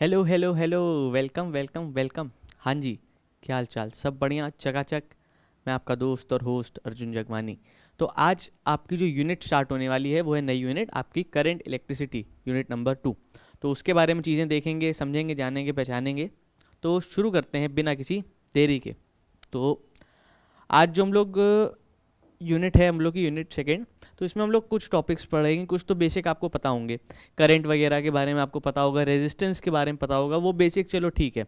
hello hello hello welcome welcome welcome हाँ जी क्या हाल चाल सब बढ़िया चकाचक मैं आपका दोस्त और होस्ट अर्जुन जगवानी तो आज आपकी जो यूनिट स्टार्ट होने वाली है वो है नई यूनिट आपकी current electricity unit number two तो उसके बारे में चीज़ें देखेंगे समझेंगे जानेंगे पहचानेंगे तो शुरू करते हैं बिना किसी देरी के तो आज जो हम लोग यूनिट है हम लोग की यूनिट सेकेंड तो इसमें हम लोग कुछ टॉपिक्स पढ़ेंगे कुछ तो बेसिक आपको पता होंगे करेंट वगैरह के बारे में आपको पता होगा रेजिस्टेंस के बारे में पता होगा वो बेसिक चलो ठीक है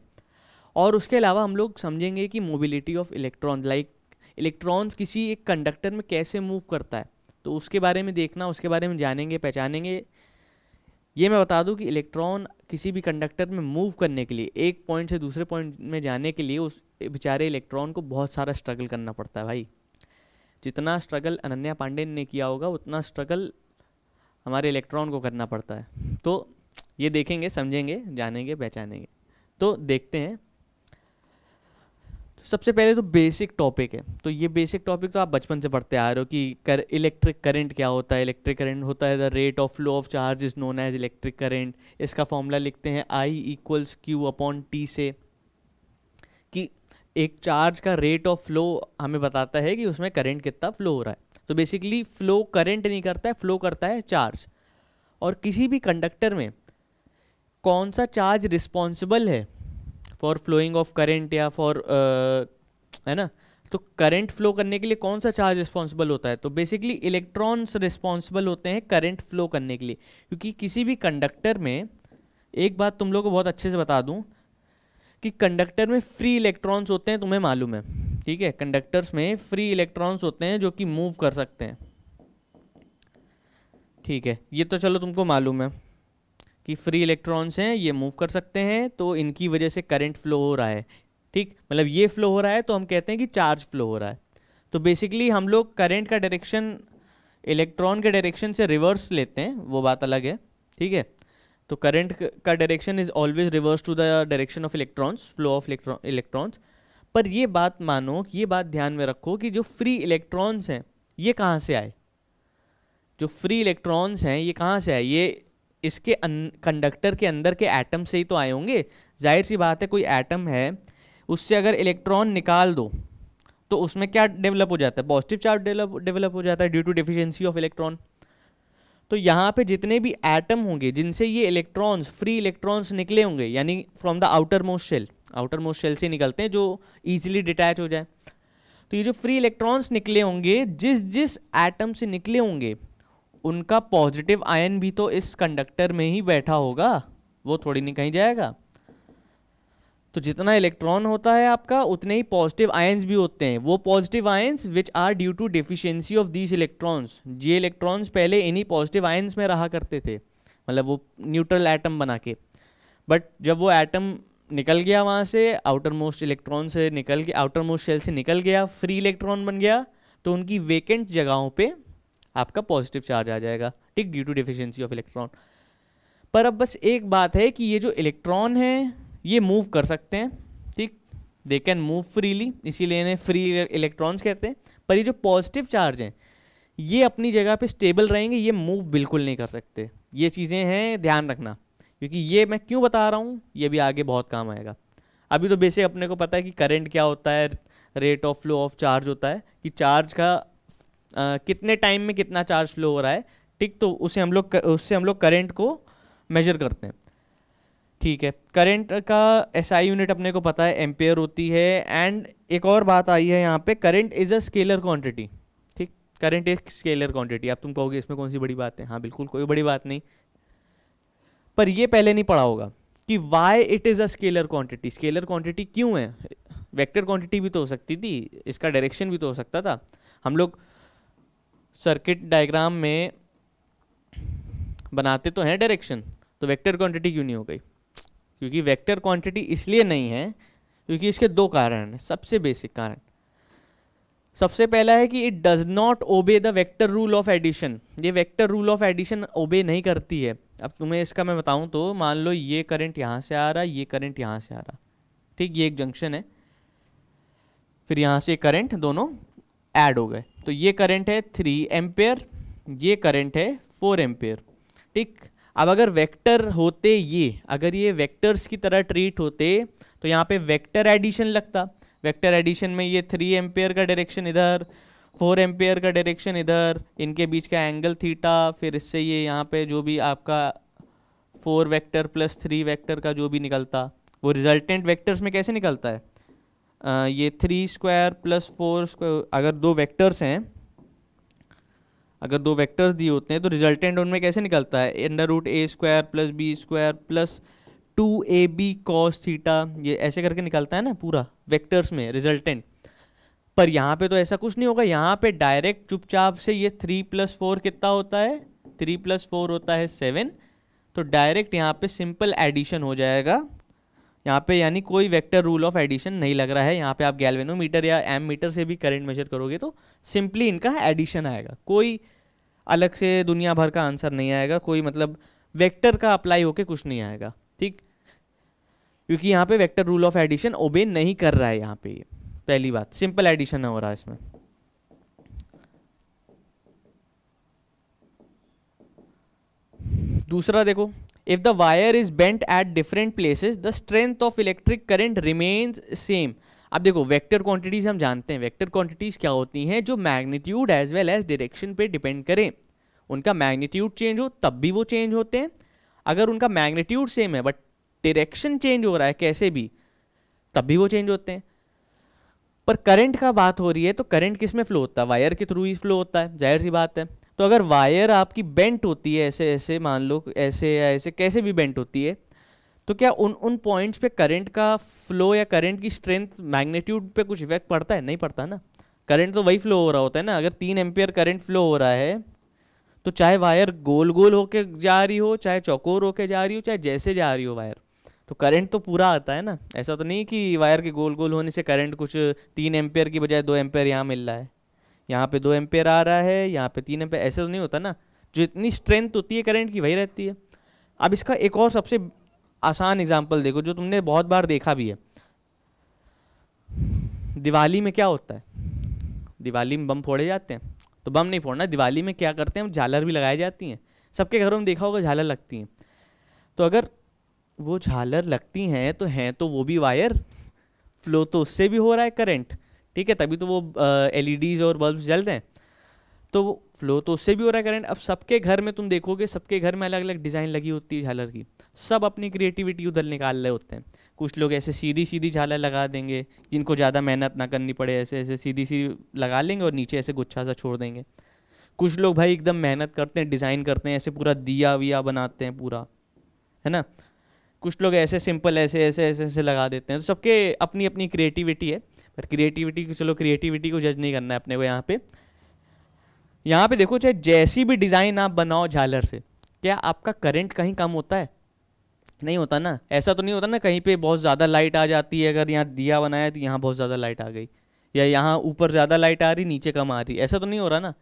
और उसके अलावा हम लोग समझेंगे कि mobility of electron like electrons किसी एक कंडक्टर में कैसे मूव करता है तो उसके बारे में देखना उसके बारे में जानेंगे पहचानेंगे ये मैं बता दूं कि इलेक्ट्रॉन किसी भी कंडक्टर में मूव करने के लिए एक पॉइंट से दूसरे पॉइंट में जाने के लिए उस बेचारे इलेक्ट्रॉन को बहुत सारा स्ट्रगल करना पड़ता है भाई जितना स्ट्रगल अनन्या पांडे ने किया होगा उतना स्ट्रगल हमारे इलेक्ट्रॉन को करना पड़ता है तो ये देखेंगे समझेंगे जानेंगे पहचानेंगे तो देखते हैं सबसे पहले तो बेसिक टॉपिक है तो ये बेसिक टॉपिक तो आप बचपन से पढ़ते आ रहे हो कि कर इलेक्ट्रिक करंट क्या होता है इलेक्ट्रिक करंट होता है the rate of flow of charge is known as electric current इसका फॉर्मूला लिखते हैं I equals Q upon T से एक चार्ज का रेट ऑफ फ्लो हमें बताता है कि उसमें करंट कितना फ्लो हो रहा है तो बेसिकली फ्लो करंट नहीं करता है फ्लो करता है चार्ज और किसी भी कंडक्टर में कौन सा चार्ज रिस्पॉन्सिबल है फॉर फ्लोइंग ऑफ करेंट या फॉर है ना तो करंट फ्लो करने के लिए कौन सा चार्ज रिस्पॉन्सिबल होता है तो बेसिकली इलेक्ट्रॉन्स रिस्पॉन्सिबल होते हैं करंट फ्लो करने के लिए क्योंकि किसी भी कंडक्टर में एक बात तुम लोग को बहुत अच्छे से बता दूँ कि कंडक्टर में फ्री इलेक्ट्रॉन्स होते हैं तुम्हें मालूम है ठीक है कंडक्टर्स में फ्री इलेक्ट्रॉन्स होते हैं जो कि मूव कर सकते हैं ठीक है ये तो चलो तुमको मालूम है कि फ्री इलेक्ट्रॉन्स हैं ये मूव कर सकते हैं तो इनकी वजह से करंट फ्लो हो रहा है ठीक मतलब ये फ्लो हो रहा है तो हम कहते हैं कि चार्ज फ्लो हो रहा है तो बेसिकली हम लोग करेंट का डायरेक्शन इलेक्ट्रॉन के डायरेक्शन से रिवर्स लेते हैं वो बात अलग है ठीक है तो करंट का direction is always reverse to the direction of electrons flow of electrons पर ये बात मानो ये बात ध्यान में रखो कि जो फ्री इलेक्ट्रॉन्स हैं ये कहाँ से आए जो फ्री इलेक्ट्रॉन्स हैं ये कहाँ से आए ये इसके कंडक्टर के अंदर के एटम से ही तो आए होंगे जाहिर सी बात है कोई एटम है उससे अगर इलेक्ट्रॉन निकाल दो तो उसमें क्या डेवलप हो जाता है पॉजिटिव चार्ज डेवलप डेवलप हो जाता है due to deficiency of electron तो यहाँ पे जितने भी एटम होंगे जिनसे ये इलेक्ट्रॉन्स फ्री इलेक्ट्रॉन्स निकले होंगे यानी from the outermost shell outermost shell से निकलते हैं जो ईजिली डिटैच हो जाए तो ये जो फ्री इलेक्ट्रॉन्स निकले होंगे जिस जिस एटम से निकले होंगे उनका पॉजिटिव आयन भी तो इस कंडक्टर में ही बैठा होगा वो थोड़ी नहीं कहीं जाएगा तो जितना इलेक्ट्रॉन होता है आपका उतने ही पॉजिटिव आयंस भी होते हैं वो positive ions which are due to deficiency of these electrons ये इलेक्ट्रॉन्स पहले इन्हीं पॉजिटिव आयंस में रहा करते थे मतलब वो न्यूट्रल एटम बना के बट जब वो एटम निकल गया वहाँ से आउटर मोस्ट इलेक्ट्रॉन से निकल के आउटर मोस्ट शेल से निकल गया फ्री इलेक्ट्रॉन बन गया तो उनकी वेकेंट जगहों पे आपका पॉजिटिव चार्ज आ जाएगा ठीक due to deficiency of electron पर अब बस एक बात है कि ये जो इलेक्ट्रॉन है ये मूव कर सकते हैं ठीक दे कैन मूव फ्रीली इसीलिए इन्हें फ्री इलेक्ट्रॉन्स कहते हैं पर ये जो पॉजिटिव चार्ज हैं ये अपनी जगह पे स्टेबल रहेंगे ये मूव बिल्कुल नहीं कर सकते ये चीज़ें हैं ध्यान रखना क्योंकि ये मैं क्यों बता रहा हूँ ये भी आगे बहुत काम आएगा अभी तो बेसिक अपने को पता है कि करेंट क्या होता है rate of flow of charge होता है कि चार्ज का आ, कितने टाइम में कितना चार्ज फ्लो हो रहा है ठीक तो उसे हम लोग उससे हम लोग करेंट को मेजर करते हैं ठीक है करंट का एसआई यूनिट अपने को पता है एम्पेयर होती है एंड एक और बात आई है यहाँ पे current is a scalar quantity ठीक करंट एक स्केलर क्वांटिटी आप तुम कहोगे इसमें कौन सी बड़ी बात है हाँ बिल्कुल कोई बड़ी बात नहीं पर ये पहले नहीं पढ़ा होगा कि why it is a scalar quantity scalar quantity क्यों है वेक्टर क्वांटिटी भी तो हो सकती थी इसका डायरेक्शन भी तो हो सकता था हम लोग सर्किट डायग्राम में बनाते तो हैं डायरेक्शन तो वेक्टर क्वांटिटी क्यों नहीं हो गई क्योंकि वेक्टर क्वांटिटी इसलिए नहीं है क्योंकि इसके दो कारण हैं सबसे बेसिक कारण सबसे पहला है कि it does not obey the vector rule of addition ये vector rule of addition obey नहीं करती है अब तुम्हें इसका मैं बताऊं तो मान लो ये करंट यहां से आ रहा ये करंट यहां से आ रहा ठीक ये एक जंक्शन है फिर यहां से करंट दोनों ऐड हो गए तो ये करंट है थ्री एम्पेयर ये करंट है फोर एम्पेयर ठीक अब अगर वेक्टर होते ये अगर ये वेक्टर्स की तरह ट्रीट होते तो यहाँ पे वेक्टर एडिशन लगता वेक्टर एडिशन में ये थ्री एम्पेयर का डायरेक्शन इधर फोर एम्पेयर का डायरेक्शन इधर इनके बीच का एंगल थीटा फिर इससे ये यहाँ पे जो भी आपका four vector plus three vector का जो भी निकलता वो रिजल्टेंट वेक्टर्स में कैसे निकलता है आ, ये three square plus four square अगर दो वेक्टर्स हैं अगर दो वेक्टर्स दिए होते हैं तो रिजल्टेंट उनमें कैसे निकलता है under root A square plus B square plus two A B cos theta ये ऐसे करके निकलता है ना पूरा वेक्टर्स में रिजल्टेंट पर यहाँ पे तो ऐसा कुछ नहीं होगा यहाँ पे डायरेक्ट चुपचाप से ये थ्री प्लस फोर कितना होता है थ्री प्लस फोर होता है सेवन तो डायरेक्ट यहाँ पे सिंपल एडिशन हो जाएगा यहाँ पे यानी कोई वेक्टर रूल ऑफ एडिशन नहीं लग रहा है यहाँ पे आप गैल्वेनोमीटर या एम मीटर से भी करंट मेजर करोगे तो सिंपली इनका एडिशन आएगा कोई अलग से दुनिया भर का आंसर नहीं आएगा कोई मतलब वेक्टर का अप्लाई होके कुछ नहीं आएगा ठीक क्योंकि यहाँ पे vector rule of addition obey नहीं कर रहा है यहाँ पे पहली बात सिंपल एडिशन हो रहा है इसमें दूसरा देखो if the wire is bent at different places the strength of electric current remains same अब देखो वेक्टर क्वांटिटीज हम जानते हैं वेक्टर क्वांटिटीज क्या होती हैं जो magnitude as well as direction पे डिपेंड करें उनका मैग्नीट्यूड चेंज हो तब भी वो चेंज होते हैं अगर उनका मैग्नीट्यूड सेम है बट डायरेक्शन चेंज हो रहा है कैसे भी तब भी वो चेंज होते हैं पर करंट का बात हो रही है तो करंट किस में फ्लो होता है वायर के थ्रू ही फ्लो होता है जाहिर सी बात है तो अगर वायर आपकी बेंट होती है ऐसे ऐसे मान लो ऐसे या ऐसे कैसे भी बेंट होती है तो क्या उन उन पॉइंट्स पे करंट का फ्लो या करंट की स्ट्रेंथ मैग्नीट्यूड पे कुछ इफेक्ट पड़ता है नहीं पड़ता ना करंट तो वही फ्लो हो रहा होता है ना अगर तीन एम्पियर करंट फ्लो हो रहा है तो चाहे वायर गोल गोल होके जा रही हो चाहे चौकोर होके जा रही हो चाहे जैसे जा रही हो वायर तो करंट तो पूरा आता है ना ऐसा तो नहीं कि वायर के गोल गोल होने से करंट कुछ तीन एम्पियर की बजाय दो एम्पेयर यहाँ मिल रहा है यहाँ पे दो एम्पेयर आ रहा है यहाँ पे तीन एम्पेयर ऐसे तो नहीं होता ना जो इतनी स्ट्रेंथ होती है करंट की वही रहती है अब इसका एक और सबसे आसान एग्जाम्पल देखो जो तुमने बहुत बार देखा भी है दिवाली में क्या होता है दिवाली में बम फोड़े जाते हैं तो बम नहीं फोड़ना दिवाली में क्या करते हैं झालर भी लगाई जाती हैं सबके घरों में देखा होगा झालर लगती हैं तो अगर वो झालर लगती हैं तो हैं तो वो भी वायर फ्लो तो उससे भी हो रहा है करंट ठीक है तभी तो वो एल e और बल्ब जल रहे हैं तो फ्लो तो उससे भी हो रहा है करंट अब सबके घर में तुम देखोगे सबके घर में अलग अलग डिज़ाइन लगी होती है झालर की सब अपनी क्रिएटिविटी उधर निकाल रहे होते हैं कुछ लोग ऐसे सीधी सीधी झालर लगा देंगे जिनको ज़्यादा मेहनत ना करनी पड़े ऐसे ऐसे सीधी सीधी लगा लेंगे और नीचे ऐसे गुच्छा सा छोड़ देंगे कुछ लोग भाई एकदम मेहनत करते हैं डिज़ाइन करते हैं ऐसे पूरा दिया विया बनाते हैं पूरा है ना कुछ लोग ऐसे सिंपल ऐसे ऐसे ऐसे ऐसे लगा देते हैं तो सबके अपनी अपनी क्रिएटिविटी है और क्रिएटिविटी को चलो क्रिएटिविटी को जज नहीं करना है अपने को यहाँ पे यहाँ पे देखो चाहे जैसी भी डिज़ाइन आप बनाओ झालर से क्या आपका करंट कहीं कम होता है नहीं होता ना ऐसा तो नहीं होता ना कहीं पे बहुत ज़्यादा लाइट आ जाती है अगर यहाँ दिया बनाया तो यहाँ बहुत ज़्यादा लाइट आ गई या यहाँ ऊपर ज़्यादा लाइट आ रही नीचे कम आ रही ऐसा तो नहीं हो रहा ना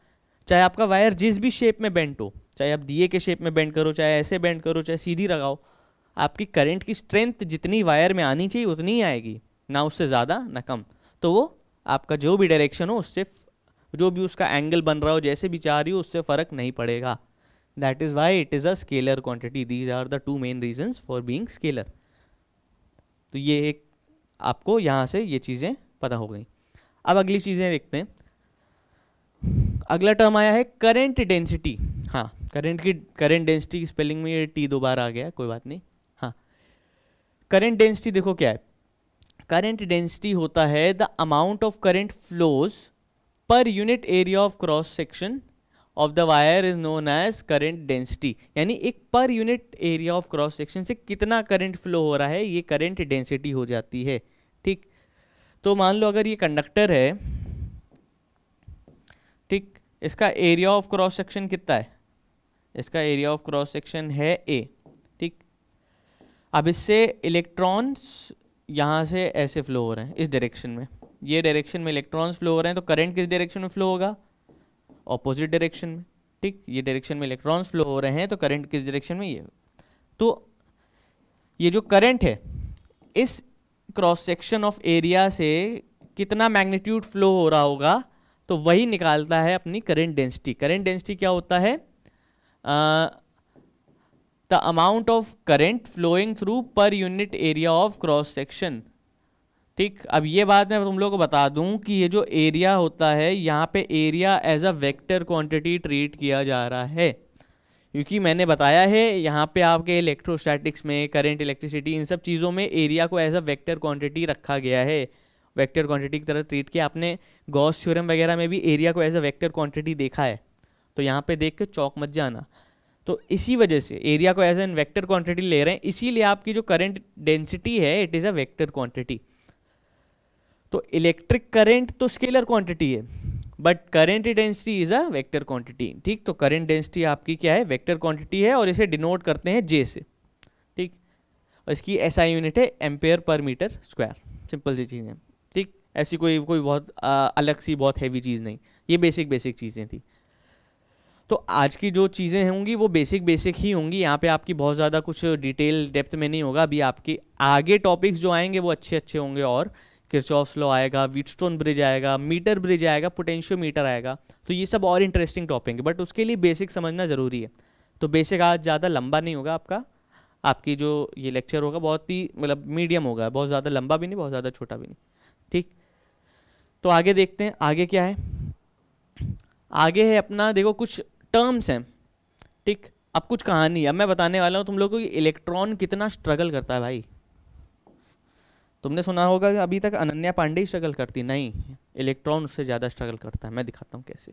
चाहे आपका वायर जिस भी शेप में बेंट हो चाहे आप दिए के शेप में बेंट करो चाहे ऐसे बेंट करो चाहे सीधी लगाओ आपकी करंट की स्ट्रेंथ जितनी वायर में आनी चाहिए उतनी ही आएगी ना उससे ज़्यादा ना कम तो वो आपका जो भी डायरेक्शन हो उससे जो भी उसका एंगल बन रहा हो जैसे भी चाह रही हो उससे फ़र्क नहीं पड़ेगा that is why it is a scalar quantity these are the two main reason for being scalar तो ये एक आपको यहाँ से ये चीज़ें पता हो गई अब अगली चीज़ें देखते हैं अगला टर्म आया है करेंट डेंसिटी हाँ करेंट की करेंट डेंसिटी की स्पेलिंग में ये टी दो बार आ गया कोई बात नहीं हाँ करेंट डेंसिटी देखो क्या है करंट डेंसिटी होता है the amount of current flows per unit area of cross section of the wire is known as current density यानी एक per unit area of cross section से कितना करंट फ्लो हो रहा है ये करंट डेंसिटी हो जाती है ठीक तो मान लो अगर ये कंडक्टर है ठीक इसका एरिया ऑफ क्रॉस सेक्शन कितना है इसका एरिया ऑफ क्रॉस सेक्शन है ए ठीक अब इससे इलेक्ट्रॉन्स यहाँ से ऐसे फ्लो हो रहे हैं इस डायरेक्शन में ये डायरेक्शन में इलेक्ट्रॉन्स फ्लो हो रहे हैं तो करंट किस डायरेक्शन में फ्लो होगा ऑपोजिट डायरेक्शन में ठीक ये डायरेक्शन में इलेक्ट्रॉन्स फ्लो हो रहे हैं तो करंट किस डायरेक्शन में ये तो ये जो करंट है इस क्रॉस सेक्शन ऑफ एरिया से कितना मैग्नीट्यूड फ्लो हो रहा होगा तो वही निकालता है अपनी करंट डेंसिटी करंट डेंसिटी क्या होता है ah, the amount of current flowing through per unit area of cross section ठीक अब ये बात मैं तुम लोग को बता दूं कि ये जो एरिया होता है यहाँ पे area as a vector quantity treat किया जा रहा है क्योंकि मैंने बताया है यहाँ पे आपके इलेक्ट्रोस्टैटिक्स में करंट इलेक्ट्रिसिटी इन सब चीज़ों में एरिया को एज अ वेक्टर क्वांटिटी रखा गया है वेक्टर क्वांटिटी की तरह ट्रीट किया आपने गॉस थ्योरम वगैरह में भी एरिया को एज अ वैक्टर क्वान्टिटी देखा है तो यहाँ पे देख के चौक मत जाना तो इसी वजह से एरिया को एज एन वेक्टर क्वांटिटी ले रहे हैं इसीलिए आपकी जो करंट डेंसिटी है it is a vector quantity तो इलेक्ट्रिक करंट तो स्केलर क्वांटिटी है but current density is a vector quantity ठीक तो करंट डेंसिटी आपकी क्या है वेक्टर क्वांटिटी है और इसे डिनोट करते हैं जे से ठीक और इसकी ऐसा यूनिट है ampere per metre square simple सी चीज़ें ठीक ऐसी कोई कोई बहुत आ, अलग सी बहुत हैवी चीज़ नहीं ये बेसिक बेसिक चीज़ें थी तो आज की जो चीज़ें होंगी वो बेसिक बेसिक ही होंगी यहाँ पे आपकी बहुत ज़्यादा कुछ डिटेल डेप्थ में नहीं होगा अभी आपके आगे टॉपिक्स जो आएंगे वो अच्छे अच्छे होंगे और किरचॉफ्स लॉ आएगा वीटस्टोन ब्रिज आएगा मीटर ब्रिज आएगा पोटेंशियो मीटर आएगा तो ये सब और इंटरेस्टिंग टॉपिक है बट उसके लिए बेसिक समझना ज़रूरी है तो बेसिक आज ज़्यादा लंबा नहीं होगा आपका आपकी जो ये लेक्चर होगा बहुत ही मतलब मीडियम होगा बहुत ज़्यादा लंबा भी नहीं बहुत ज़्यादा छोटा भी नहीं ठीक तो आगे देखते हैं आगे क्या है आगे है अपना देखो कुछ टर्म्स हैं ठीक अब कुछ कहानी है अब मैं बताने वाला हूँ तुम लोगों को इलेक्ट्रॉन कितना स्ट्रगल करता है भाई तुमने सुना होगा कि अभी तक अनन्या पांडे ही स्ट्रगल करती नहीं इलेक्ट्रॉन उससे ज़्यादा स्ट्रगल करता है मैं दिखाता हूँ कैसे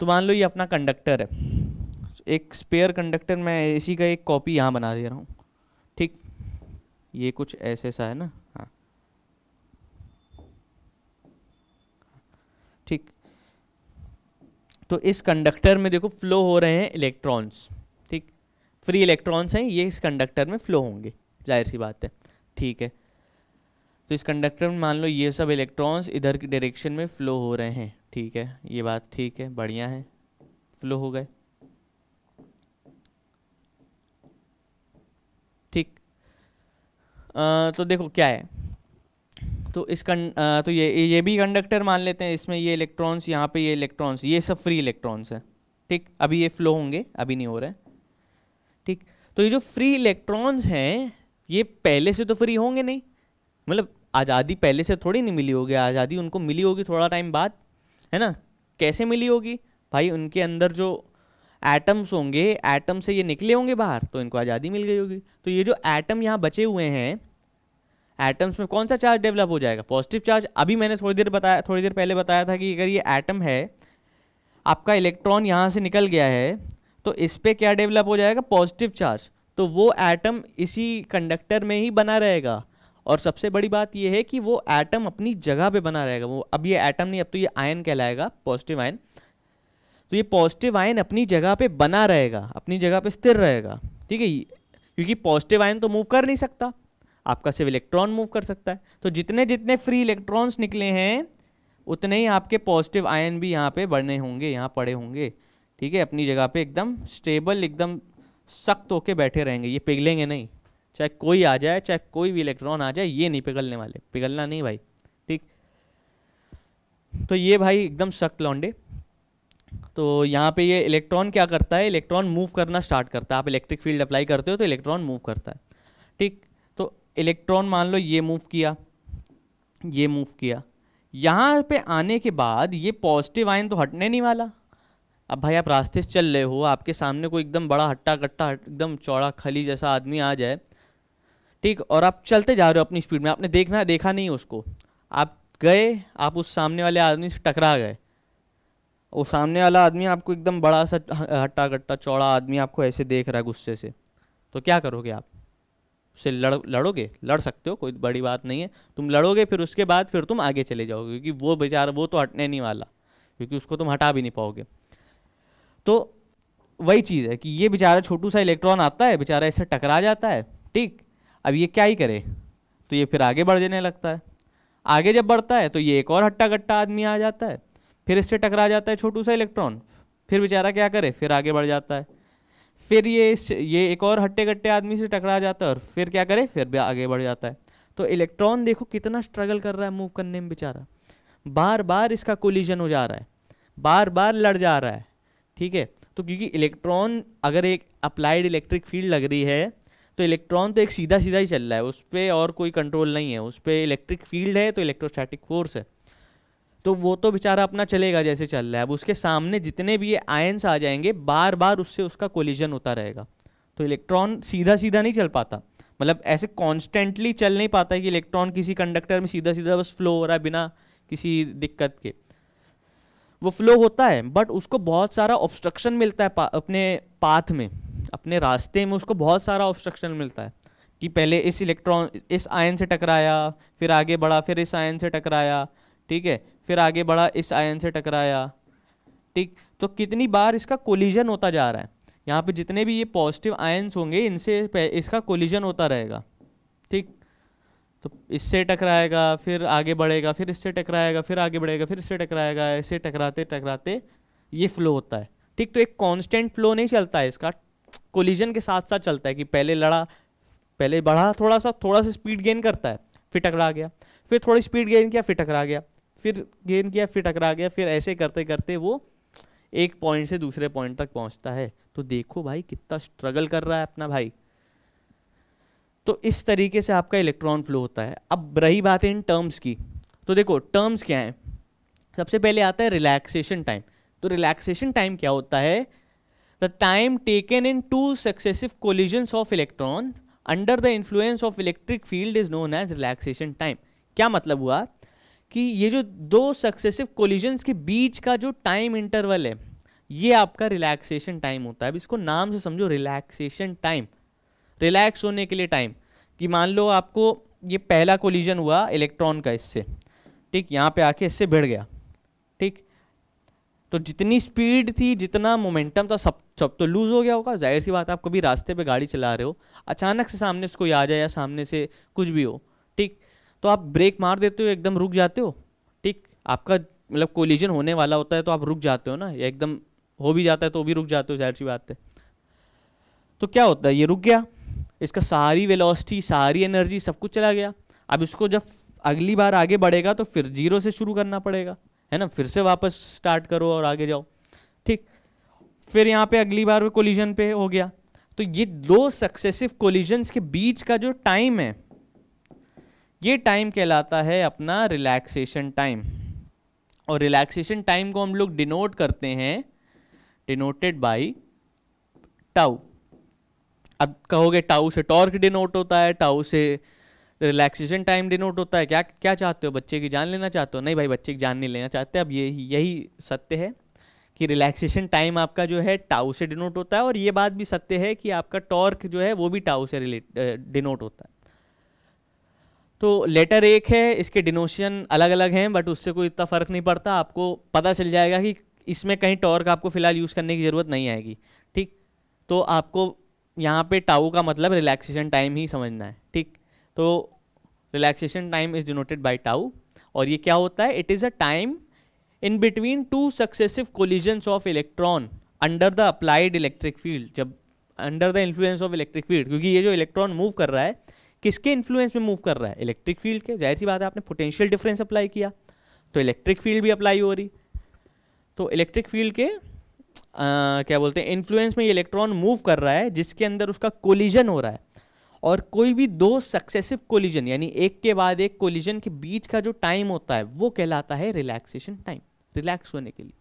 तो मान लो ये अपना कंडक्टर है एक स्पेयर कंडक्टर मैं इसी का एक कॉपी यहाँ बना दे रहा हूँ ठीक ये कुछ ऐसे सा है ना तो इस कंडक्टर में देखो फ्लो हो रहे हैं इलेक्ट्रॉन्स ठीक फ्री इलेक्ट्रॉन्स हैं ये इस कंडक्टर में फ्लो होंगे जाहिर सी बात है ठीक है तो इस कंडक्टर में मान लो ये सब इलेक्ट्रॉन्स इधर की डायरेक्शन में फ्लो हो रहे हैं ठीक है ये बात ठीक है बढ़िया है फ्लो हो गए ठीक आ, तो देखो क्या है तो इस कं तो ये ये भी कंडक्टर मान लेते हैं इसमें ये इलेक्ट्रॉन्स यहाँ पे ये इलेक्ट्रॉन्स ये सब फ्री इलेक्ट्रॉन्स हैं ठीक अभी ये फ्लो होंगे अभी नहीं हो रहे ठीक तो ये जो फ्री इलेक्ट्रॉन्स हैं ये पहले से तो फ्री होंगे नहीं मतलब आज़ादी पहले से थोड़ी नहीं मिली होगी आज़ादी उनको मिली होगी थोड़ा टाइम बाद है ना कैसे मिली होगी भाई उनके अंदर जो एटम्स होंगे एटम से ये निकले होंगे बाहर तो इनको आज़ादी मिल गई होगी तो ये जो एटम यहाँ बचे हुए हैं एटम्स में कौन सा चार्ज डेवलप हो जाएगा पॉजिटिव चार्ज अभी मैंने थोड़ी देर बताया थोड़ी देर पहले बताया था कि अगर ये एटम है आपका इलेक्ट्रॉन यहाँ से निकल गया है तो इस पर क्या डेवलप हो जाएगा पॉजिटिव चार्ज तो वो एटम इसी कंडक्टर में ही बना रहेगा और सबसे बड़ी बात यह है कि वो एटम अपनी जगह पे बना रहेगा वो अब ये एटम नहीं अब तो ये आयन कहलाएगा पॉजिटिव आयन तो ये पॉजिटिव आयन अपनी जगह पे बना रहेगा अपनी जगह पे स्थिर रहेगा ठीक है क्योंकि पॉजिटिव आयन तो मूव कर नहीं सकता आपका सिर्फ इलेक्ट्रॉन मूव कर सकता है तो जितने जितने फ्री इलेक्ट्रॉन्स निकले हैं उतने ही आपके पॉजिटिव आयन भी यहाँ पे बढ़ने होंगे यहाँ पड़े होंगे ठीक है अपनी जगह पे एकदम स्टेबल एकदम सख्त होके बैठे रहेंगे ये पिघलेंगे नहीं चाहे कोई आ जाए चाहे कोई भी इलेक्ट्रॉन आ जाए ये नहीं पिघलने वाले पिघलना नहीं भाई ठीक तो ये भाई एकदम सख्त लौंडे तो यहाँ पे ये इलेक्ट्रॉन क्या करता है इलेक्ट्रॉन मूव करना स्टार्ट करता है आप इलेक्ट्रिक फील्ड अप्लाई करते हो तो इलेक्ट्रॉन मूव करता है ठीक इलेक्ट्रॉन मान लो ये मूव किया ये मूव किया यहाँ पे आने के बाद ये पॉजिटिव आयन तो हटने नहीं वाला अब भाई आप रास्ते से चल रहे हो आपके सामने कोई एकदम बड़ा हट्टा कट्टा एकदम चौड़ा खली जैसा आदमी आ जाए ठीक और आप चलते जा रहे हो अपनी स्पीड में आपने देखना देखा नहीं उसको आप गए आप उस सामने वाले आदमी से टकरा गए वो सामने वाला आदमी आपको एकदम बड़ा सा हट्टा कट्टा चौड़ा आदमी आपको ऐसे देख रहा है गुस्से से तो क्या करोगे आप उससे लड़ लड़ोगे लड़ सकते हो कोई बड़ी बात नहीं है तुम लड़ोगे फिर उसके बाद फिर तुम आगे चले जाओगे क्योंकि वो बेचारा वो तो हटने नहीं वाला क्योंकि उसको तुम हटा भी नहीं पाओगे तो वही चीज़ है कि ये बेचारा छोटू सा इलेक्ट्रॉन आता है बेचारा इससे टकरा जाता है ठीक अब ये क्या ही करे तो ये फिर आगे बढ़ जाने लगता है आगे जब बढ़ता है तो ये एक और हट्टा कट्टा आदमी आ जाता है फिर इससे टकरा जाता है छोटू सा इलेक्ट्रॉन फिर बेचारा क्या करे फिर आगे बढ़ जाता है फिर ये ये एक और हट्टे कट्टे आदमी से टकरा जाता है और फिर क्या करे फिर भी आगे बढ़ जाता है तो इलेक्ट्रॉन देखो कितना स्ट्रगल कर रहा है मूव करने में बेचारा बार बार इसका कोलिजन हो जा रहा है बार बार लड़ जा रहा है ठीक है तो क्योंकि इलेक्ट्रॉन अगर एक अप्लाइड इलेक्ट्रिक फील्ड लग रही है तो इलेक्ट्रॉन तो एक सीधा सीधा ही चल रहा है उस पर और कोई कंट्रोल नहीं है उस पर इलेक्ट्रिक फील्ड है तो इलेक्ट्रोस्टैटिक फोर्स है तो वो तो बेचारा अपना चलेगा जैसे चल रहा है अब उसके सामने जितने भी ये आयंस आ जाएंगे बार बार उससे उसका कोलिजन होता रहेगा तो इलेक्ट्रॉन सीधा सीधा नहीं चल पाता मतलब ऐसे कॉन्स्टेंटली चल नहीं पाता कि इलेक्ट्रॉन किसी कंडक्टर में सीधा सीधा बस फ्लो हो रहा है बिना किसी दिक्कत के वो फ्लो होता है बट उसको बहुत सारा ऑब्स्ट्रक्शन मिलता है पा, अपने पाथ में अपने रास्ते में उसको बहुत सारा ऑब्स्ट्रक्शन मिलता है कि पहले इस इलेक्ट्रॉन इस आयन से टकराया फिर आगे बढ़ा फिर इस आयन से टकराया ठीक है फिर आगे बढ़ा इस आयन से टकराया ठीक तो कितनी बार इसका कोलिजन होता जा रहा है यहाँ पे जितने भी ये पॉजिटिव आयन्स होंगे इनसे इसका कोलिजन होता रहेगा ठीक तो इससे टकराएगा फिर आगे बढ़ेगा फिर इससे टकराएगा फिर आगे बढ़ेगा फिर इससे टकराएगा ऐसे टकराते टकराते ये फ्लो होता है ठीक तो एक कांस्टेंट फ्लो नहीं चलता है इसका कोलिजन के साथ साथ चलता है कि पहले लड़ा पहले बढ़ा थोड़ा सा थोड़ा सा स्पीड गेन करता है फिर टकरा गया फिर थोड़ी स्पीड गेन किया फिर टकरा गया फिर गेन किया फिर टकरा गया फिर ऐसे करते करते वो एक पॉइंट से दूसरे पॉइंट तक पहुंचता है तो देखो भाई कितना स्ट्रगल कर रहा है अपना भाई तो इस तरीके से आपका इलेक्ट्रॉन फ्लो होता है अब रही बात है इन टर्म्स की तो देखो टर्म्स क्या हैं सबसे पहले आता है रिलैक्सेशन टाइम तो रिलैक्सेशन टाइम क्या होता है the time taken in two successive collisions of electron under the influence of electric field is known as relaxation time क्या मतलब हुआ कि ये जो दो सक्सेसिव कोलिजन्स के बीच का जो टाइम इंटरवल है ये आपका रिलैक्सेशन टाइम होता है अब इसको नाम से समझो रिलैक्सेशन टाइम रिलैक्स होने के लिए टाइम कि मान लो आपको ये पहला कोलिजन हुआ इलेक्ट्रॉन का इससे ठीक यहाँ पे आके इससे भिड़ गया ठीक तो जितनी स्पीड थी जितना मोमेंटम था सब सब तो लूज़ हो गया होगा जाहिर सी बात आप कभी रास्ते पर गाड़ी चला रहे हो अचानक से सामने से कोई आ जाए या सामने से कुछ भी हो ठीक तो आप ब्रेक मार देते हो एकदम रुक जाते हो ठीक आपका मतलब कोलिजन होने वाला होता है तो आप रुक जाते हो ना या एकदम हो भी जाता है तो भी रुक जाते हो जाहिर सी बात है तो क्या होता है ये रुक गया इसका सारी वेलोसिटी सारी एनर्जी सब कुछ चला गया अब इसको जब अगली बार आगे बढ़ेगा तो फिर जीरो से शुरू करना पड़ेगा है ना फिर से वापस स्टार्ट करो और आगे जाओ ठीक फिर यहाँ पे अगली बार कोलिजन पे हो गया तो ये दो सक्सेसिव कोलिजन्स के बीच का जो टाइम है ये टाइम कहलाता है अपना रिलैक्सेशन टाइम और रिलैक्सेशन टाइम को हम लोग डिनोट करते हैं डिनोटेड बाई टाउ अब कहोगे टाउ से टॉर्क डिनोट होता है टाउ से रिलैक्सेशन टाइम डिनोट होता है क्या क्या चाहते हो बच्चे की जान लेना चाहते हो नहीं भाई बच्चे की जान नहीं लेना चाहते अब ये यही सत्य है कि रिलैक्सेशन टाइम आपका जो है टाउ से डिनोट होता है और ये बात भी सत्य है कि आपका टॉर्क जो है वो भी टाउ से रिलेट डिनोट होता है तो लेटर एक है इसके डिनोशन अलग अलग हैं बट उससे कोई इतना फ़र्क नहीं पड़ता आपको पता चल जाएगा कि इसमें कहीं टॉर्क आपको फ़िलहाल यूज़ करने की ज़रूरत नहीं आएगी ठीक तो आपको यहाँ पे टाऊ का मतलब रिलैक्सेशन टाइम ही समझना है ठीक तो relaxation time is denoted by tau और ये क्या होता है it is a time in between two successive collisions of electron under the applied electric field जब under the influence of electric field क्योंकि ये जो इलेक्ट्रॉन मूव कर रहा है किसके इन्फ्लुएंस में मूव कर रहा है इलेक्ट्रिक फील्ड के जाहिर सी बात है आपने पोटेंशियल डिफरेंस अप्लाई किया तो इलेक्ट्रिक फील्ड भी अप्लाई हो रही तो इलेक्ट्रिक फील्ड के आ, क्या बोलते हैं इन्फ्लुएंस में ये इलेक्ट्रॉन मूव कर रहा है जिसके अंदर उसका कोलिजन हो रहा है और कोई भी दो सक्सेसिव कोलिजन यानी एक के बाद एक कोलिजन के बीच का जो टाइम होता है वो कहलाता है रिलैक्सेशन टाइम रिलैक्स होने के लिए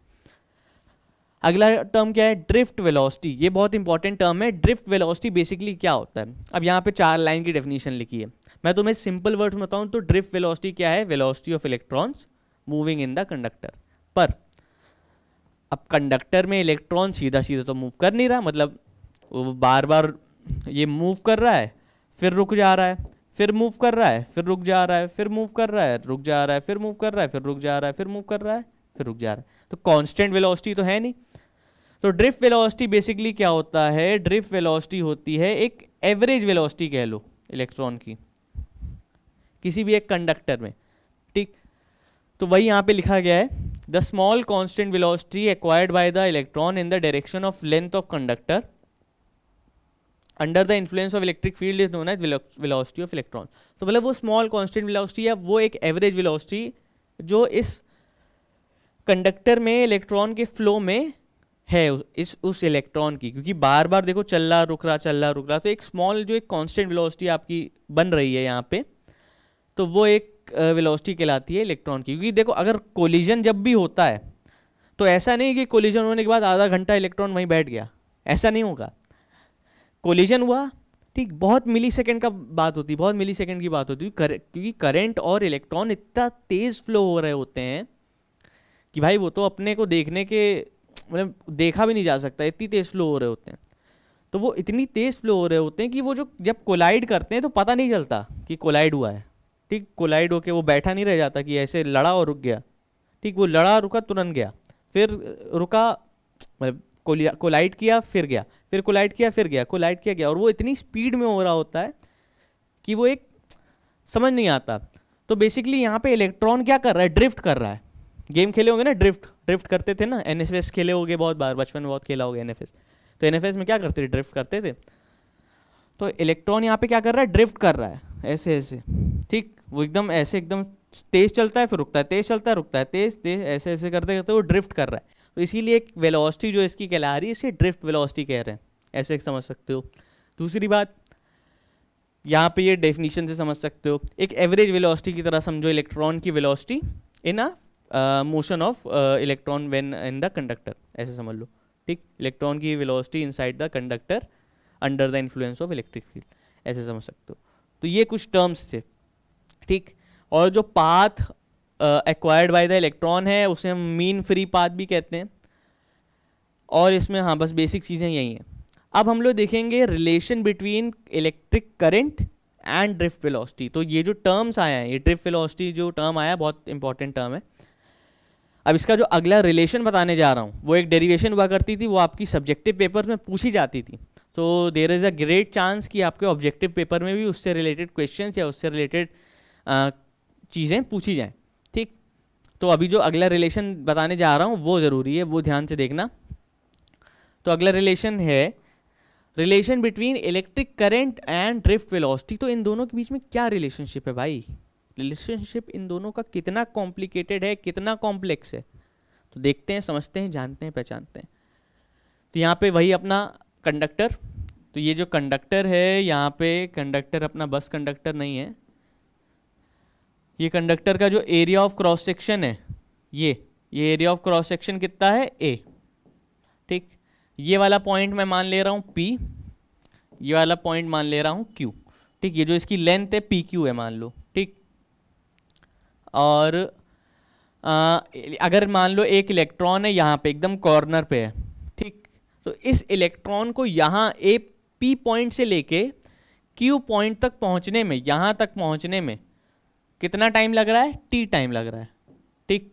अगला टर्म क्या है ड्रिफ्ट वेलोसिटी ये बहुत इंपॉर्टेंट टर्म है ड्रिफ्ट वेलोसिटी बेसिकली क्या होता है अब यहाँ पे चार लाइन की डेफिनेशन लिखी है मैं तुम्हें सिंपल वर्ड में बताऊँ तो ड्रिफ्ट वेलोसिटी क्या है velocity of electrons moving in the conductor पर अब कंडक्टर में इलेक्ट्रॉन सीधा सीधा तो मूव कर नहीं रहा मतलब वो बार बार ये मूव कर रहा है फिर रुक जा रहा है फिर मूव कर रहा है फिर रुक जा रहा है फिर मूव कर रहा है रुक जा रहा है फिर मूव कर रहा है फिर रुक जा रहा है फिर मूव कर रहा है फिर रुक जा रहा है तो कांस्टेंट वेलोसिटी तो है नहीं तो ड्रिफ्ट वेलोसिटी बेसिकली क्या होता है ड्रिफ्ट वेलोसिटी होती है एक एवरेज वेलोसिटी कह लो इलेक्ट्रॉन की किसी भी एक कंडक्टर में ठीक तो वही यहां पे लिखा गया है the small constant velocity acquired by the electron in the direction of length of conductor under the influence of electric field is known as velocity of electron तो मतलब वो स्मॉल कॉन्स्टेंट वेलोसिटी या वो एक एवरेज वेलोसिटी जो इस conductor में electron के फ्लो में है इस उस इलेक्ट्रॉन की क्योंकि बार बार देखो चल रहा रुक रहा चल रहा रुक रहा तो एक स्मॉल जो एक कांस्टेंट वेलोसिटी आपकी बन रही है यहाँ पे तो वो एक वेलोसिटी कहलाती है इलेक्ट्रॉन की क्योंकि देखो अगर कोलिजन जब भी होता है तो ऐसा नहीं कि कोलिजन होने के बाद आधा घंटा इलेक्ट्रॉन वहीं बैठ गया ऐसा नहीं होगा कोलिजन हुआ ठीक बहुत मिली सेकेंड का बात होती बहुत मिली सेकेंड की बात होती कर, क्योंकि करेंट और इलेक्ट्रॉन इतना तेज़ फ्लो हो रहे होते हैं कि भाई वो तो अपने को देखने के मतलब देखा भी नहीं जा सकता इतनी तेज़ फ्लो हो रहे होते हैं तो वो इतनी तेज़ फ्लो हो रहे होते हैं कि वो जो जब कोलाइड करते हैं तो पता नहीं चलता कि कोलाइड हुआ है ठीक कोलाइड होके वो बैठा नहीं रह जाता कि ऐसे लड़ा और रुक गया ठीक वो लड़ा रुका तुरंत गया फिर रुका मतलब कोलाइड किया फिर गया फिर कोलाइड किया फिर गया कोलाइड किया गया और वो इतनी स्पीड में हो रहा होता है कि वो एक समझ नहीं आता तो बेसिकली यहाँ पे इलेक्ट्रॉन क्या कर रहा है ड्रिफ्ट कर रहा है गेम खेले होंगे ना ड्रिफ्ट ड्रिफ्ट करते थे ना एन खेले होंगे बहुत बार बचपन में बहुत खेला होगा एन तो एन में क्या करते थे ड्रिफ्ट करते थे तो इलेक्ट्रॉन यहाँ पे क्या कर रहा है ड्रिफ्ट कर रहा है ऐसे ऐसे ठीक वो एकदम ऐसे एकदम तेज चलता है फिर रुकता है तेज चलता है रुकता है तेज तेज ऐसे ऐसे करते करते वो ड्रिफ्ट कर रहा है तो इसीलिए एक वेलोसिटी जो इसकी कहला रही है इसे ड्रिफ्ट वेलोसिटी कह रहे हैं ऐसे समझ सकते हो दूसरी बात यहाँ पे ये डेफिनेशन से समझ सकते हो एक एवरेज वेलोसिटी की तरह समझो इलेक्ट्रॉन की velocity in a motion of electron when in the conductor ऐसे समझ लो ठीक इलेक्ट्रॉन की velocity inside the conductor under the influence of electric field ऐसे समझ सकते हो तो ये कुछ टर्म्स थे ठीक और जो path acquired by the electron है उसे हम मीन फ्री पाथ भी कहते हैं और इसमें हाँ बस बेसिक चीज़ें यही हैं अब हम लोग देखेंगे relation between electric current and drift velocity तो ये जो टर्म्स आया है ये ड्रिफ्ट वेलोसिटी जो टर्म आया बहुत इंपॉर्टेंट टर्म है अब इसका जो अगला रिलेशन बताने जा रहा हूँ वो एक डेरिवेशन हुआ करती थी वो आपकी सब्जेक्टिव पेपर में पूछी जाती थी तो there is a great chance कि आपके ऑब्जेक्टिव पेपर में भी उससे रिलेटेड क्वेश्चन या उससे रिलेटेड चीज़ें पूछी जाएँ ठीक तो अभी जो अगला रिलेशन बताने जा रहा हूँ वो ज़रूरी है वो ध्यान से देखना तो अगला रिलेशन है relation between electric current and drift velocity तो इन दोनों के बीच में क्या रिलेशनशिप है भाई रिलेशनशिप इन दोनों का कितना कॉम्प्लिकेटेड है कितना कॉम्प्लेक्स है तो देखते हैं समझते हैं जानते हैं पहचानते हैं तो यहाँ पे वही अपना कंडक्टर तो ये जो कंडक्टर है यहाँ पे कंडक्टर अपना बस कंडक्टर नहीं है ये कंडक्टर का जो एरिया ऑफ क्रॉस सेक्शन है ये ये एरिया ऑफ क्रॉस सेक्शन कितना है ए ठीक ये वाला पॉइंट मैं मान ले रहा हूँ पी ये वाला पॉइंट मान ले रहा हूँ क्यू ठीक ये जो इसकी लेंथ है पी क्यू है मान लो और आ, अगर मान लो एक इलेक्ट्रॉन है यहाँ पे एकदम कॉर्नर पे है ठीक तो इस इलेक्ट्रॉन को यहाँ ए पी पॉइंट से लेके क्यू पॉइंट तक पहुँचने में यहाँ तक पहुँचने में कितना टाइम लग रहा है टी टाइम लग रहा है ठीक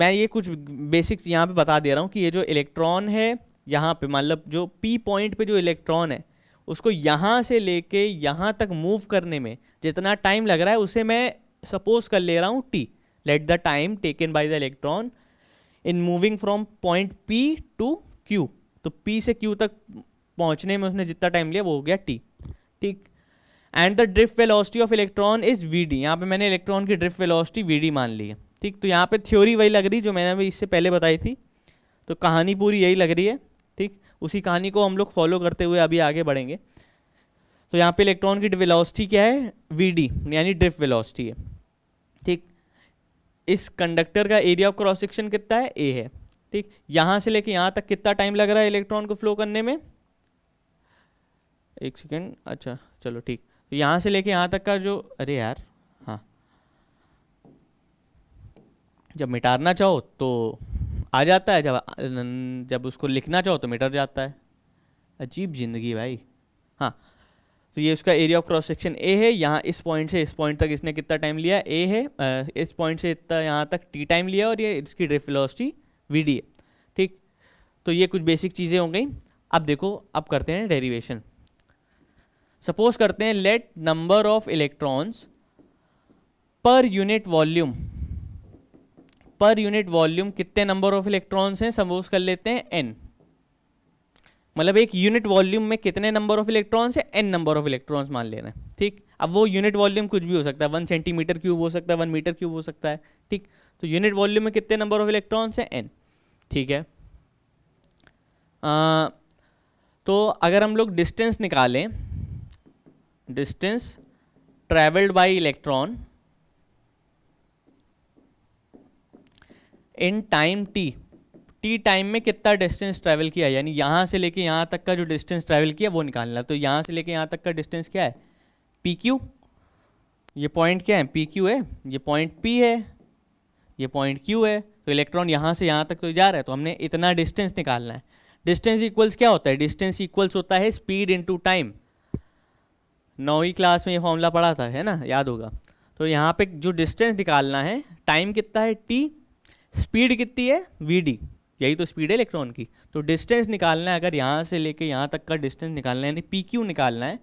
मैं ये कुछ बेसिक्स यहाँ पे बता दे रहा हूँ कि ये जो इलेक्ट्रॉन है यहाँ पे मतलब जो पी पॉइंट पे जो इलेक्ट्रॉन है उसको यहाँ से लेके यहाँ तक मूव करने में जितना टाइम लग रहा है उसे मैं सपोज कर ले रहा हूँ T let the time taken by the electron in moving from point P to Q तो पी से क्यू तक पहुँचने में उसने जितना टाइम लिया वो हो गया टी ठीक and the drift velocity of electron is V D यहाँ पर मैंने इलेक्ट्रॉन की ड्रिफ्ट वेलोसिटी वी डी मान ली है ठीक तो यहाँ पे थ्योरी वही लग रही जो मैंने अभी इससे पहले बताई थी तो कहानी पूरी यही लग रही है ठीक उसी कहानी को हम लोग फॉलो करते हुए अभी आगे बढ़ेंगे तो यहाँ पे इलेक्ट्रॉन की वेलोसिटी क्या है वी डी यानी ड्रिफ्ट वेलोसिटी है ठीक इस कंडक्टर का एरिया ऑफ क्रॉस सेक्शन कितना है ए है ठीक यहाँ से लेके यहाँ तक कितना टाइम लग रहा है इलेक्ट्रॉन को फ्लो करने में एक सेकेंड अच्छा चलो ठीक तो यहाँ से लेके यहाँ तक का जो अरे यार हाँ जब मिटारना चाहो तो आ जाता है जब जब उसको लिखना चाहो तो मिटर जाता है अजीब जिंदगी भाई हाँ तो ये उसका area of cross section A है यहाँ इस पॉइंट से इस पॉइंट तक इसने कितना टाइम लिया ए है आ, इस पॉइंट से इतना यहाँ तक टी टाइम लिया और ये इसकी ड्रिफिलोसिटी वी डी है ठीक तो ये कुछ बेसिक चीज़ें हो गई अब देखो अब करते हैं डेरिवेशन सपोज करते हैं let number of electrons per unit volume per unit volume कितने नंबर ऑफ इलेक्ट्रॉन्स हैं सपोज कर लेते हैं एन मतलब एक यूनिट वॉल्यूम में कितने नंबर ऑफ इलेक्ट्रॉन्स है एन नंबर ऑफ इलेक्ट्रॉन्स मान ले रहे हैं ठीक अब वो यूनिट वॉल्यूम कुछ भी हो सकता है वन सेंटीमीटर क्यूब हो सकता है वन मीटर क्यूब हो सकता है ठीक तो यूनिट वॉल्यूम में कितने नंबर ऑफ इलेक्ट्रॉन्स है एन ठीक है आ, तो अगर हम लोग डिस्टेंस निकालें distance travelled by electron in time T T time में कितना डिस्टेंस ट्रैवल किया यानी यहाँ से लेके यहाँ तक का जो डिस्टेंस ट्रैवल किया वो निकालना तो यहाँ से लेके यहाँ तक का डिस्टेंस क्या है पी क्यू ये पॉइंट क्या है पी क्यू है ये पॉइंट पी है ये पॉइंट क्यू है तो इलेक्ट्रॉन यहाँ से यहाँ तक तो जा रहा है तो हमने इतना डिस्टेंस निकालना है डिस्टेंस इक्वल्स क्या होता है डिस्टेंस इक्वल्स होता है स्पीड इंटू टाइम नौवीं क्लास में ये फॉर्मूला पढ़ा था है ना याद होगा तो यहाँ पे जो डिस्टेंस निकालना है टाइम कितना है टी स्पीड कितनी है वी डी यही तो स्पीड है इलेक्ट्रॉन की तो डिस्टेंस निकालना है अगर यहाँ से लेके यहाँ तक का डिस्टेंस निकालना है यानी पी क्यू निकालना है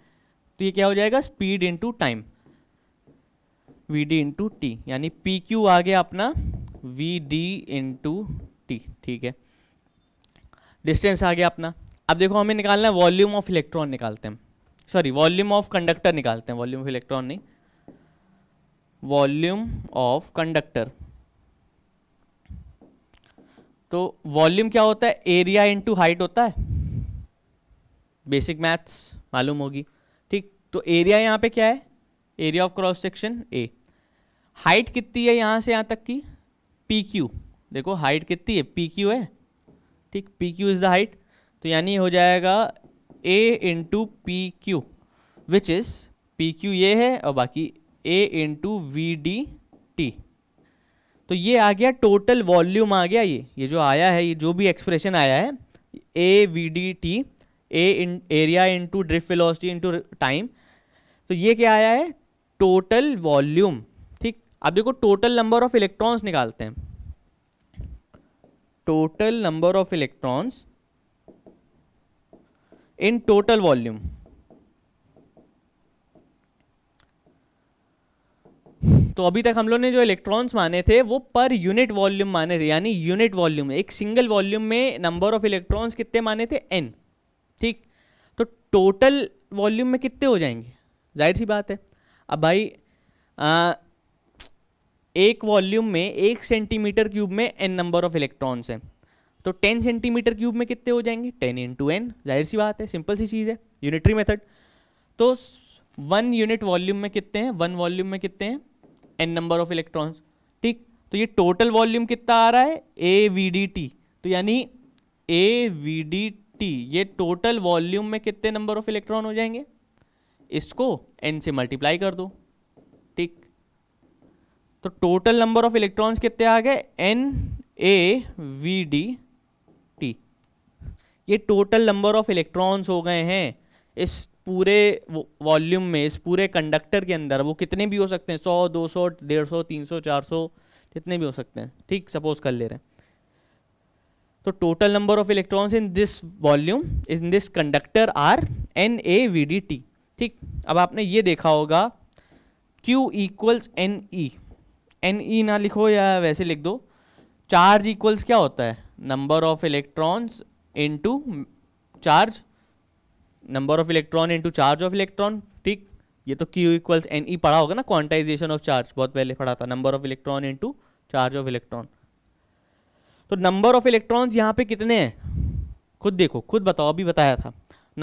तो ये क्या हो जाएगा speed into time V D into T यानी पी क्यू आ गया अपना वी डी इंटू टी ठीक है डिस्टेंस आ गया अपना अब देखो हमें निकालना है वॉल्यूम ऑफ इलेक्ट्रॉन निकालते हैं सॉरी वॉल्यूम ऑफ कंडक्टर निकालते हैं वॉल्यूम ऑफ इलेक्ट्रॉन नहीं वॉल्यूम ऑफ कंडक्टर तो वॉल्यूम क्या होता है एरिया इनटू हाइट होता है बेसिक मैथ्स मालूम होगी ठीक तो एरिया यहाँ पे क्या है area of cross section A height कितनी है यहाँ से यहाँ तक की पी क्यू देखो हाइट कितनी है पी क्यू है ठीक P Q is the height तो यानी हो जाएगा A into P Q which is P Q ये है और बाकी A into V D T तो ये आ गया टोटल वॉल्यूम आ गया ये ये जो आया है ये जो भी एक्सप्रेशन आया है A V D T A in area into drift velocity into time तो ये क्या आया है टोटल वॉल्यूम ठीक अब देखो टोटल नंबर ऑफ इलेक्ट्रॉन्स निकालते हैं total number of electrons in total volume तो अभी तक हम लोग ने जो इलेक्ट्रॉन्स माने थे वो पर यूनिट वॉल्यूम माने थे यानी यूनिट वॉल्यूम एक सिंगल वॉल्यूम में नंबर ऑफ इलेक्ट्रॉन्स कितने माने थे एन ठीक तो टोटल वॉल्यूम में कितने हो जाएंगे जाहिर सी बात है अब भाई आ, एक वॉल्यूम में एक सेंटीमीटर क्यूब में एन नंबर ऑफ इलेक्ट्रॉन्स हैं तो टेन सेंटीमीटर क्यूब में कितने हो जाएंगे टेन इंटू एन जाहिर सी बात है सिंपल सी चीज़ है यूनिटरी मेथड तो वन यूनिट वॉल्यूम में कितने हैं वन वॉल्यूम में कितने हैं एन नंबर ऑफ इलेक्ट्रॉन्स ठीक तो ये टोटल वॉल्यूम कितना आ रहा है ए वी डी टी तो यानी ए वी डी टी ये टोटल वॉल्यूम में कितने नंबर ऑफ इलेक्ट्रॉन हो जाएंगे इसको एन से मल्टीप्लाई कर दो ठीक तो टोटल नंबर ऑफ इलेक्ट्रॉन्स कितने आ गए N A V D T ये टोटल नंबर ऑफ इलेक्ट्रॉन्स हो गए हैं इस पूरे वॉल्यूम में इस पूरे कंडक्टर के अंदर वो कितने भी हो सकते हैं सौ दो सौ डेढ़ सौ तीन सौ चार सौ जितने भी हो सकते हैं ठीक सपोज कर ले रहे हैं तो total number of electrons in this volume in this conductor are N A V D T ठीक अब आपने ये देखा होगा Q equals N E N E ना लिखो या वैसे लिख दो चार्ज इक्वल्स क्या होता है number of electrons to charge number of electron into charge of electron ठीक ये तो क्यू इक्वल्स एन ई पढ़ा होगा ना क्वांटाइजेशन ऑफ चार्ज बहुत पहले पढ़ा था number of electron into charge of electron तो नंबर ऑफ इलेक्ट्रॉन्स यहाँ पे कितने हैं खुद देखो खुद बताओ अभी बताया था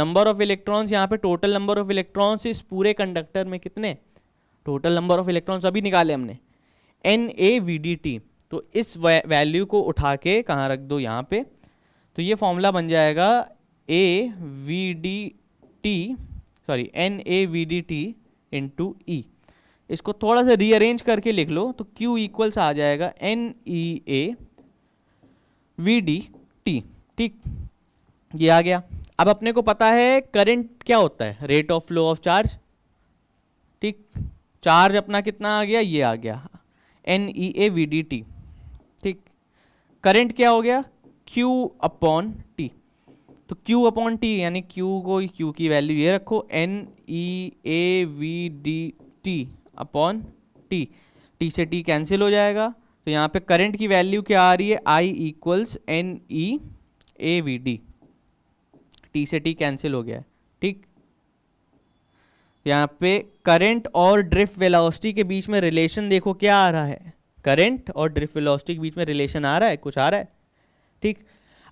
नंबर ऑफ इलेक्ट्रॉन्स यहाँ पे टोटल नंबर ऑफ इलेक्ट्रॉन्स इस पूरे कंडक्टर में कितने टोटल नंबर ऑफ इलेक्ट्रॉन्स अभी निकाले हमने N A V D T तो इस वैल्यू को उठा के कहाँ रख दो यहाँ पे तो ये फॉर्मूला बन जाएगा A V D T sorry N A V D T into E इसको थोड़ा सा रीअरेंज करके लिख लो तो क्यू इक्वल्स आ जाएगा N E A V D T ठीक ये आ गया अब अपने को पता है करंट क्या होता है rate of flow of charge ठीक चार्ज अपना कितना आ गया ये आ गया N E A V D T ठीक करंट क्या हो गया Q अपॉन टी तो Q अपॉन टी यानी Q को Q की वैल्यू ये रखो N E A V D T upon T T से टी कैंसिल हो जाएगा तो यहाँ पे करंट की वैल्यू क्या आ रही है I equals N E A V D T से टी कैंसिल हो गया है ठीक यहाँ पे करंट और ड्रिफ्ट वेलोसिटी के बीच में रिलेशन देखो क्या आ रहा है करंट और ड्रिफ्ट वेलोसिटी के बीच में रिलेशन आ रहा है कुछ आ रहा है ठीक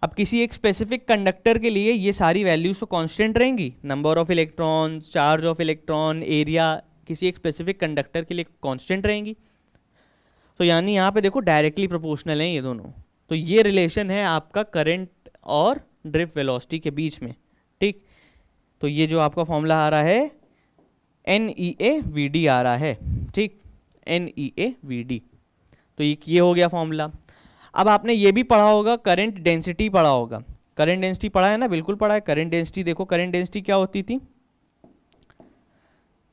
अब किसी एक स्पेसिफिक कंडक्टर के लिए ये सारी वैल्यूज़ तो कांस्टेंट रहेंगी number of electron charge of electron area किसी एक स्पेसिफिक कंडक्टर के लिए कांस्टेंट रहेंगी तो यानी यहाँ पे देखो डायरेक्टली प्रोपोर्शनल हैं ये दोनों तो ये रिलेशन है आपका करंट और ड्रिप वेलोसिटी के बीच में ठीक तो ये जो आपका फॉर्मूला आ रहा है N E A V D आ रहा है ठीक N E A V D तो ये हो गया फॉर्मूला अब आपने ये भी पढ़ा होगा करंट डेंसिटी पढ़ा होगा करंट डेंसिटी पढ़ा है ना बिल्कुल पढ़ा है करंट डेंसिटी देखो करंट डेंसिटी क्या होती थी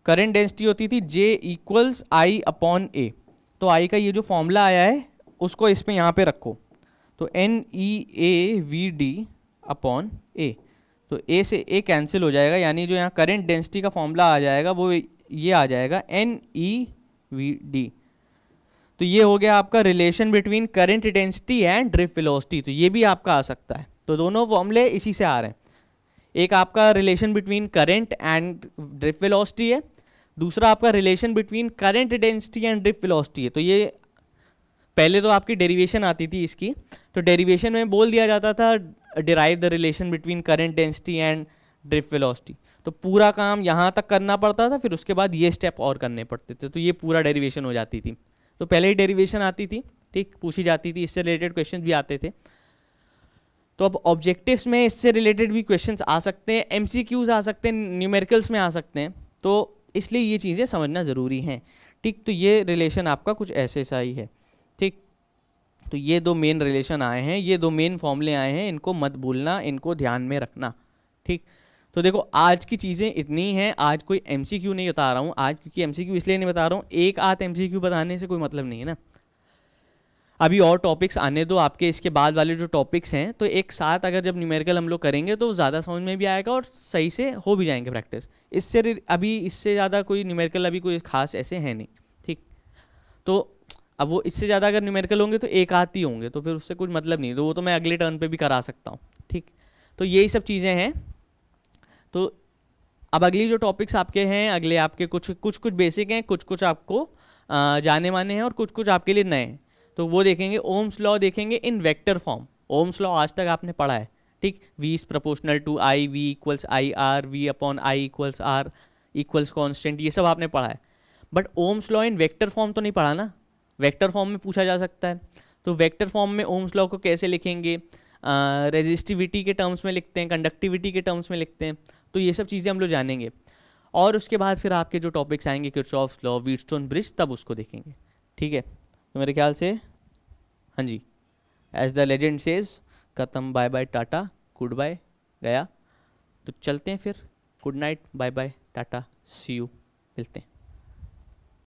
करंट डेंसिटी होती थी जे इक्वल्स आई अपॉन ए तो आई का ये जो फॉर्मूला आया है उसको इसमें यहाँ पे रखो तो N E A V D upon A तो ए से ए कैंसिल हो जाएगा यानी जो यहाँ करंट डेंसिटी का फॉर्मूला आ जाएगा वो ये आ जाएगा एन ई वी डी तो ये हो गया आपका relation between current density and drift velocity तो ये भी आपका आ सकता है तो दोनों फॉर्मले इसी से आ रहे हैं एक आपका relation between current and drift velocity है दूसरा आपका relation between current density and drift velocity है तो ये पहले तो आपकी डेरिवेशन आती थी इसकी तो डेरिवेशन में बोल दिया जाता था derive the relation between current density and drift velocity तो पूरा काम यहाँ तक करना पड़ता था फिर उसके बाद ये स्टेप और करने पड़ते थे तो ये पूरा डेरिवेशन हो जाती थी तो पहले ही डेरिवेशन आती थी ठीक पूछी जाती थी इससे रिलेटेड क्वेश्चन भी आते थे तो अब ऑब्जेक्टिव्स में इससे रिलेटेड भी क्वेश्चंस आ सकते हैं एमसीक्यूज आ सकते हैं न्यूमेरिकल्स में आ सकते हैं तो इसलिए ये चीज़ें समझना ज़रूरी हैं ठीक तो ये रिलेशन आपका कुछ ऐसे सा ही है ठीक तो ये दो मेन रिलेशन आए हैं ये दो मेन फॉर्मूले आए हैं इनको मत भूलना इनको ध्यान में रखना तो देखो आज की चीज़ें इतनी हैं आज कोई एम नहीं बता रहा हूँ आज क्योंकि एम इसलिए नहीं बता रहा हूँ एक आध एम बताने से कोई मतलब नहीं है ना अभी और टॉपिक्स आने दो आपके इसके बाद वाले जो टॉपिक्स हैं तो एक साथ अगर जब न्यूमेरिकल हम लोग करेंगे तो ज़्यादा समझ में भी आएगा और सही से हो भी जाएंगे प्रैक्टिस इससे अभी इससे ज़्यादा कोई न्यूमेरिकल अभी कोई खास ऐसे है नहीं ठीक तो अब वो इससे ज़्यादा अगर न्यूमेरिकल होंगे तो एक आध ही होंगे तो फिर उससे कुछ मतलब नहीं तो वो तो मैं अगले टर्न पर भी करा सकता हूँ ठीक तो यही सब चीज़ें हैं तो अब अगली जो टॉपिक्स आपके हैं अगले आपके कुछ कुछ कुछ बेसिक हैं कुछ कुछ आपको जाने माने हैं और कुछ कुछ आपके लिए नए हैं तो वो देखेंगे ओम्स लॉ देखेंगे in vector form Ohm's law आज तक आपने पढ़ा है ठीक v is proportional to I V equals I R V upon I equals R equals constant ये सब आपने पढ़ा है but Ohm's law in vector form तो नहीं पढ़ा ना वेक्टर फॉर्म में पूछा जा सकता है तो वेक्टर फॉर्म में ओम्स लॉ को कैसे लिखेंगे रेजिस्टिविटी के टर्म्स में लिखते हैं कंडक्टिविटी के टर्म्स में लिखते हैं तो ये सब चीज़ें हम लोग जानेंगे और उसके बाद फिर आपके जो टॉपिक्स आएंगे किर्च ऑफ लॉ वीट ब्रिज तब उसको देखेंगे ठीक है तो मेरे ख्याल से हाँ जी एज द लेजेंड सेज खत्म bye bye tata goodbye गया तो चलते हैं फिर good night bye bye tata see you मिलते हैं